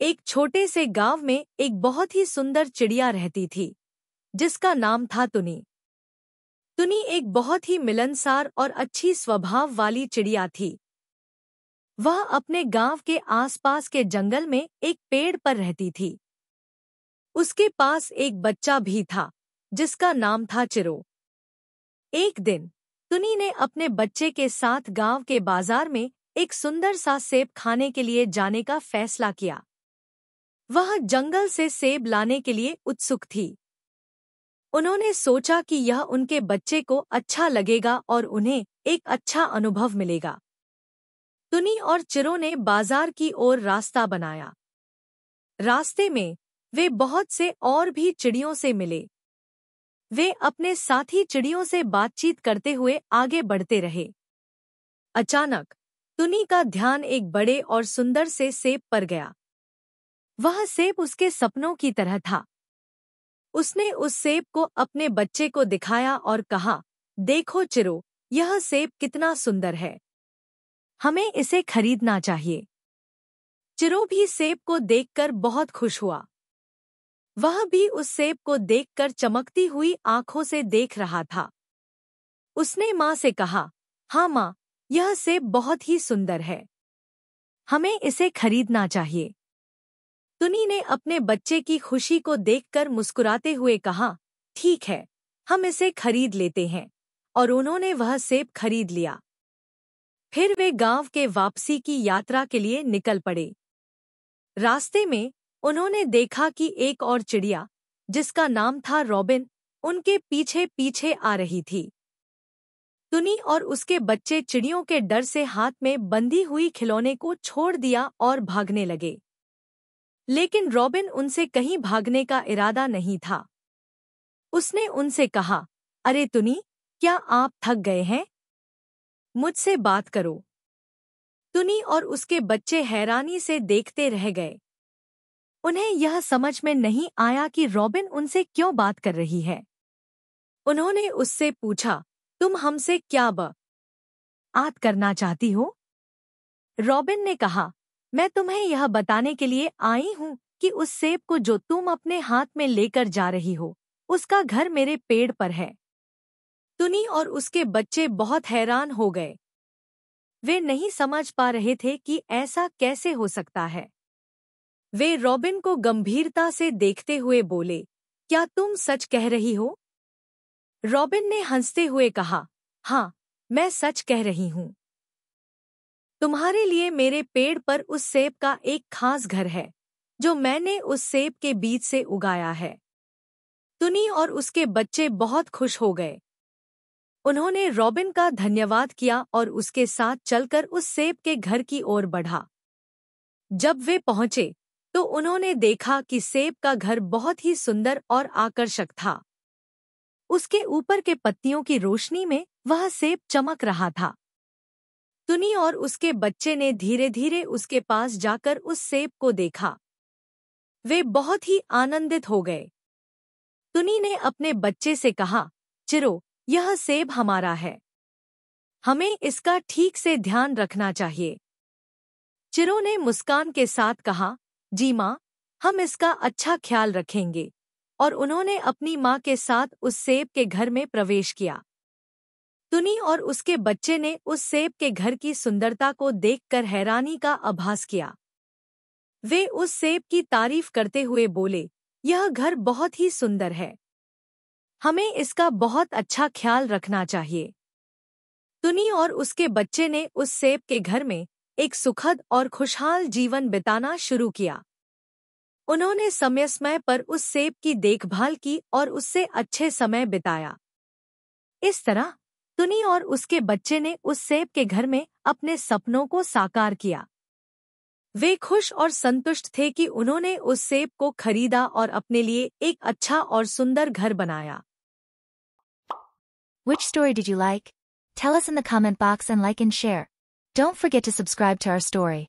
एक छोटे से गांव में एक बहुत ही सुंदर चिड़िया रहती थी जिसका नाम था तुनी तुनी एक बहुत ही मिलनसार और अच्छी स्वभाव वाली चिड़िया थी वह अपने गांव के आसपास के जंगल में एक पेड़ पर रहती थी उसके पास एक बच्चा भी था जिसका नाम था चिरो एक दिन तुनी ने अपने बच्चे के साथ गांव के बाजार में एक सुंदर सा सेब खाने के लिए जाने का फैसला किया वह जंगल से सेब लाने के लिए उत्सुक थी उन्होंने सोचा कि यह उनके बच्चे को अच्छा लगेगा और उन्हें एक अच्छा अनुभव मिलेगा तुनी और चिरो ने बाजार की ओर रास्ता बनाया रास्ते में वे बहुत से और भी चिड़ियों से मिले वे अपने साथी चिड़ियों से बातचीत करते हुए आगे बढ़ते रहे अचानक तुनी का ध्यान एक बड़े और सुंदर से सेब पर गया वह सेब उसके सपनों की तरह था उसने उस सेब को अपने बच्चे को दिखाया और कहा देखो चिरो यह सेब कितना सुंदर है हमें इसे खरीदना चाहिए चिरो भी सेब को देखकर बहुत खुश हुआ वह भी उस सेब को देखकर चमकती हुई आंखों से देख रहा था उसने माँ से कहा हा माँ यह सेब बहुत ही सुंदर है हमें इसे खरीदना चाहिए तुनी ने अपने बच्चे की खुशी को देखकर मुस्कुराते हुए कहा ठीक है हम इसे खरीद लेते हैं और उन्होंने वह सेब खरीद लिया फिर वे गांव के वापसी की यात्रा के लिए निकल पड़े रास्ते में उन्होंने देखा कि एक और चिड़िया जिसका नाम था रॉबिन उनके पीछे पीछे आ रही थी तुनी और उसके बच्चे चिड़ियों के डर से हाथ में बंधी हुई खिलौने को छोड़ दिया और भागने लगे लेकिन रॉबिन उनसे कहीं भागने का इरादा नहीं था उसने उनसे कहा अरे तुनी क्या आप थक गए हैं मुझसे बात करो तुनी और उसके बच्चे हैरानी से देखते रह गए उन्हें यह समझ में नहीं आया कि रॉबिन उनसे क्यों बात कर रही है उन्होंने उससे पूछा तुम हमसे क्या बात करना चाहती हो रॉबिन ने कहा मैं तुम्हें यह बताने के लिए आई हूँ कि उस सेब को जो तुम अपने हाथ में लेकर जा रही हो उसका घर मेरे पेड़ पर है तुनी और उसके बच्चे बहुत हैरान हो गए वे नहीं समझ पा रहे थे कि ऐसा कैसे हो सकता है वे रॉबिन को गंभीरता से देखते हुए बोले क्या तुम सच कह रही हो रॉबिन ने हंसते हुए कहा हाँ मैं सच कह रही हूँ तुम्हारे लिए मेरे पेड़ पर उस सेब का एक खास घर है जो मैंने उस सेब के बीज से उगाया है तुनी और उसके बच्चे बहुत खुश हो गए उन्होंने रॉबिन का धन्यवाद किया और उसके साथ चलकर उस सेब के घर की ओर बढ़ा जब वे पहुंचे तो उन्होंने देखा कि सेब का घर बहुत ही सुंदर और आकर्षक था उसके ऊपर के पत्तियों की रोशनी में वह सेब चमक रहा था तुनी और उसके बच्चे ने धीरे धीरे उसके पास जाकर उस सेब को देखा वे बहुत ही आनंदित हो गए तुनी ने अपने बच्चे से कहा चिरो यह सेब हमारा है हमें इसका ठीक से ध्यान रखना चाहिए चिरो ने मुस्कान के साथ कहा जी माँ हम इसका अच्छा ख्याल रखेंगे और उन्होंने अपनी माँ के साथ उस सेब के घर में प्रवेश किया तुनी और उसके बच्चे ने उस सेब के घर की सुंदरता को देखकर हैरानी का आभास किया वे उस सेब की तारीफ करते हुए बोले यह घर बहुत ही सुंदर है हमें इसका बहुत अच्छा ख्याल रखना चाहिए तुनी और उसके बच्चे ने उस सेब के घर में एक सुखद और खुशहाल जीवन बिताना शुरू किया उन्होंने समय समय पर उस सेब की देखभाल की और उससे अच्छे समय बिताया इस तरह तुनी और उसके बच्चे ने उस सेब के घर में अपने सपनों को साकार किया वे खुश और संतुष्ट थे कि उन्होंने उस सेब को खरीदा और अपने लिए एक अच्छा और सुंदर घर बनाया which story does you like tell us in the comment box and like and share don't forget to subscribe to our story